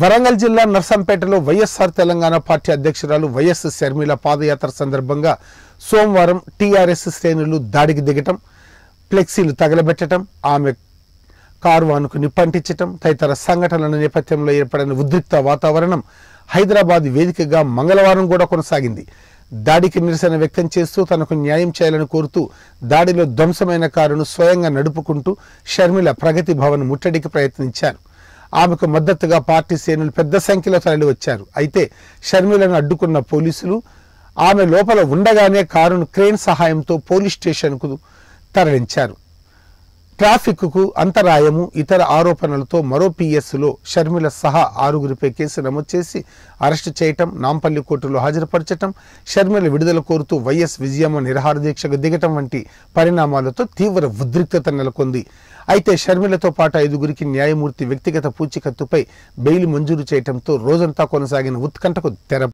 వరంగల్ జిల్లా నర్సంపేటలో వైఎస్ఆర్ తెలంగాణ పార్టీ అధ్యక్షురాలు వైఎస్ షర్మిల పాదయాత్ర సందర్భంగా సోమవారం టీఆర్ఎస్ శ్రేణులు దాడికి దిగటం ఫ్లెక్సీలు తగలబెట్టడం ఆమె కార్వానుకు నిప్పంటించటం తదితర సంఘటనల నేపథ్యంలో ఏర్పడిన ఉద్రిక్త వాతావరణం హైదరాబాద్ వేదికగా మంగళవారం కూడా కొనసాగింది దాడికి నిరసన వ్యక్తం చేస్తూ తనకు న్యాయం చేయాలని కోరుతూ దాడిలో ధ్వంసమైన కారును స్వయంగా నడుపుకుంటూ షర్మిల ప్రగతి భవన్ ముట్టడికి ప్రయత్నించారు ఆమెకు మద్దతుగా పార్టీ శ్రేణులు పెద్ద సంఖ్యలో తరలి వచ్చారు అయితే షర్మిలను అడ్డుకున్న పోలీసులు ఆమె లోపల ఉండగానే కారును క్రేన్ సహాయంతో పోలీస్ స్టేషన్కు తరలించారు ట్రాఫిక్కు అంతరాయము ఇతర ఆరోపణలతో మరో పిఎస్లో షర్మిల సహా ఆరుగురిపై కేసు నమోదు చేసి అరెస్టు చేయటం నాంపల్లి కోర్టులో హాజరుపరచటం షర్మిల విడుదల కోరుతూ వైఎస్ విజయమ్మ నిరహార దీక్షకు దిగటం వంటి పరిణామాలతో తీవ్ర ఉద్రిక్తత నెలకొంది అయితే షర్మిలతో పాటు ఐదుగురికి న్యాయమూర్తి వ్యక్తిగత పూచికత్తుపై బెయిల్ మంజూరు చేయటంతో రోజంతా కొనసాగిన ఉత్కంఠకు తెర